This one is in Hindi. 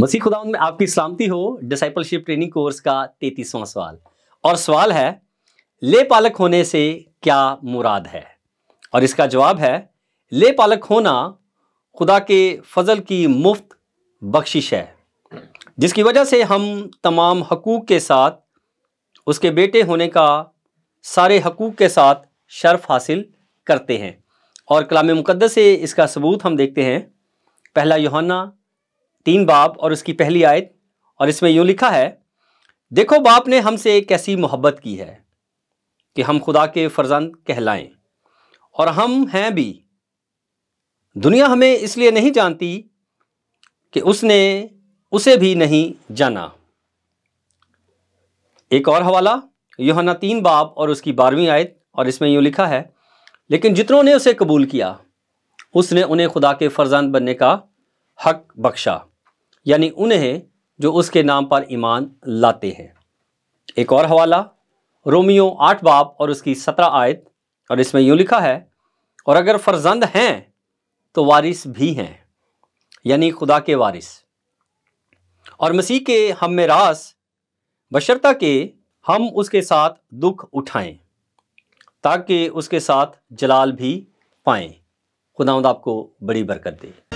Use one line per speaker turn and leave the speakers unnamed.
मसीह खुदा में आपकी सलामती हो डिसाइपलशिप ट्रेनिंग कोर्स का तैतीसवां सवाल और सवाल है ले पालक होने से क्या मुराद है और इसका जवाब है ले पालक होना खुदा के फजल की मुफ्त बख्शिश है जिसकी वजह से हम तमाम हकूक़ के साथ उसके बेटे होने का सारे हकूक़ के साथ शर्फ हासिल करते हैं और कलाम मुकदस से इसका सबूत हम देखते हैं पहला योहाना तीन बाब और उसकी पहली आयत और इसमें यूँ लिखा है देखो बाप ने हमसे कैसी मोहब्बत की है कि हम खुदा के फर्जंद कहलाएं और हम हैं भी दुनिया हमें इसलिए नहीं जानती कि उसने उसे भी नहीं जाना एक और हवाला योहना तीन बाब और उसकी बारहवीं आयत और इसमें यूँ लिखा है लेकिन जितनों ने उसे कबूल किया उसने उन्हें खुदा के फर्जंद बनने का हक बख्शा यानी उन्हें जो उसके नाम पर ईमान लाते हैं एक और हवाला रोमियो आठ बाप और उसकी सत्रह आयत और इसमें यूँ लिखा है और अगर फर्जंद हैं तो वारिस भी हैं यानी खुदा के वारिस और मसीह के हम में रास बशरता के हम उसके साथ दुख उठाएं ताकि उसके साथ जलाल भी पाएं खुदावंद आपको बड़ी बरकत दे